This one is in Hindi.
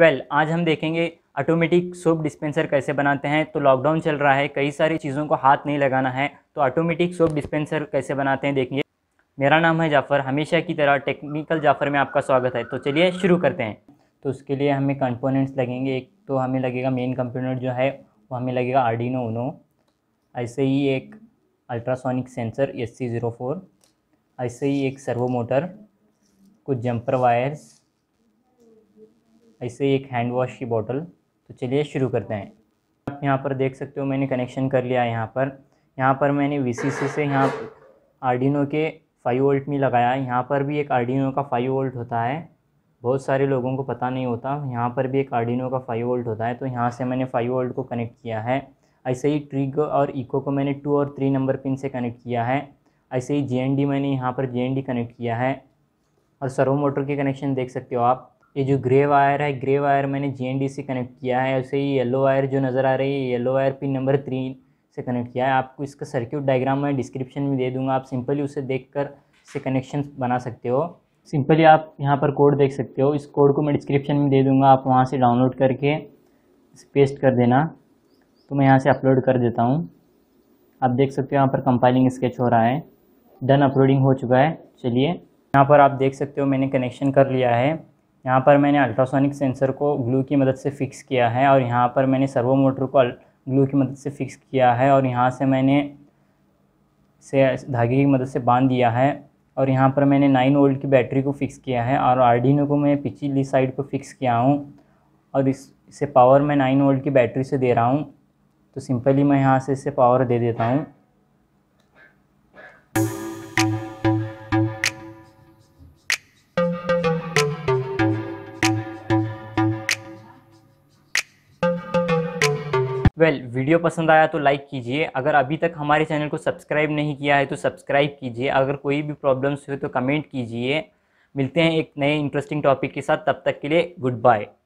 वेल आज हम देखेंगे ऑटोमेटिक सोप डिस्पेंसर कैसे बनाते हैं तो लॉकडाउन चल रहा है कई सारी चीज़ों को हाथ नहीं लगाना है तो ऑटोमेटिक सोप डिस्पेंसर कैसे बनाते हैं देखिए मेरा नाम है जाफ़र हमेशा की तरह टेक्निकल जाफ़र में आपका स्वागत है तो चलिए शुरू करते हैं तो उसके लिए हमें कंपोनेंट्स लगेंगे एक तो हमें लगेगा मेन कंपोनेंट जो है वो हमें लगेगा आर्डिनो उनो ऐसे ही एक ultrasonic sensor S C zero four ऐसे ही एक सर्वो मोटर कुछ जंपर वायर्स ऐसे एक हैंड वॉश की बॉटल तो चलिए शुरू करते हैं आप यहाँ पर देख सकते हो मैंने कनेक्शन कर लिया है यहाँ पर यहाँ पर मैंने वी से यहाँ आर्डिनो के फाइव वोल्ट में लगाया यहाँ पर भी एक आर्डिनो का फाइव वोल्ट होता है बहुत सारे लोगों को पता नहीं होता यहाँ पर भी एक आर्डिनो का फाइव वोल्ट होता है तो यहाँ से मैंने फाइव वोल्ट को कनेक्ट किया है ऐसे ही ट्रिग और इको को मैंने टू और थ्री नंबर पिन से कनेक्ट किया है ऐसे ही डी मैंने यहाँ पर डी कनेक्ट किया है और सर्वो मोटर के कनेक्शन देख सकते हो आप ये जो ग्रे वायर है ग्रे वायर मैंने जी से कनेक्ट किया है उसे ही येलो वायर जो नज़र आ रही है yellow wire pin number three से कनेक्ट किया है आपको इसका सर्क्यूट डायग्राम मैं डिस्क्रिप्शन में दे दूंगा आप सिंपली उसे देखकर से कनेक्शन बना सकते हो सिंपली आप यहाँ पर कोड देख सकते हो इस कोड को मैं डिस्क्रिप्शन में दे दूँगा आप वहाँ से डाउनलोड करके पेस्ट कर देना तो मैं यहाँ से अपलोड कर देता हूँ आप देख सकते हो यहाँ पर कंपाइलिंग स्केच हो रहा है डन अपलोडिंग हो चुका है चलिए यहाँ पर आप देख सकते हो मैंने कनेक्शन कर लिया है यहाँ पर मैंने अल्ट्रासोनिक सेंसर को ग्लू की मदद से फ़िक्स किया है और यहाँ पर मैंने सर्वो मोटर को ग्लू की मदद से फ़िक्स किया है और यहाँ से मैंने से धागे की मदद से बांध दिया है और यहाँ पर मैंने नाइन वोल्ट की बैटरी को फ़िक्स किया है और आरडीनो को मैं पिछली साइड को फ़िक्स किया हूँ और इसे पावर मैं नाइन वोल्ट की बैटरी से दे रहा हूँ तो सिंपली मैं यहाँ से इसे पावर दे देता हूँ वेल well, वीडियो पसंद आया तो लाइक कीजिए अगर अभी तक हमारे चैनल को सब्सक्राइब नहीं किया है तो सब्सक्राइब कीजिए अगर कोई भी प्रॉब्लम्स हो तो कमेंट कीजिए मिलते हैं एक नए इंटरेस्टिंग टॉपिक के साथ तब तक के लिए गुड बाय